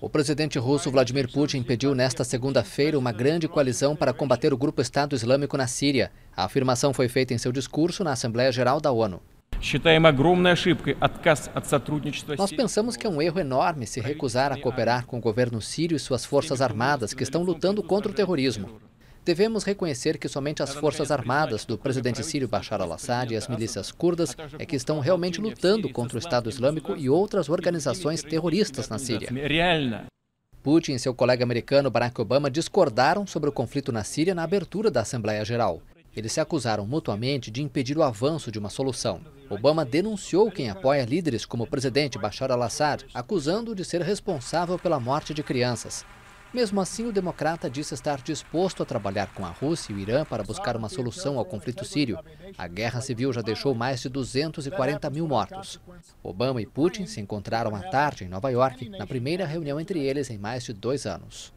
O presidente russo Vladimir Putin pediu nesta segunda-feira uma grande coalizão para combater o grupo Estado Islâmico na Síria. A afirmação foi feita em seu discurso na Assembleia Geral da ONU. Nós pensamos que é um erro enorme se recusar a cooperar com o governo sírio e suas forças armadas que estão lutando contra o terrorismo. Devemos reconhecer que somente as forças armadas do presidente sírio Bashar al-Assad e as milícias curdas é que estão realmente lutando contra o Estado Islâmico e outras organizações terroristas na Síria. Putin e seu colega americano Barack Obama discordaram sobre o conflito na Síria na abertura da Assembleia Geral. Eles se acusaram mutuamente de impedir o avanço de uma solução. Obama denunciou quem apoia líderes como o presidente Bashar al-Assad, acusando-o de ser responsável pela morte de crianças. Mesmo assim, o democrata disse estar disposto a trabalhar com a Rússia e o Irã para buscar uma solução ao conflito sírio. A guerra civil já deixou mais de 240 mil mortos. Obama e Putin se encontraram à tarde em Nova York, na primeira reunião entre eles em mais de dois anos.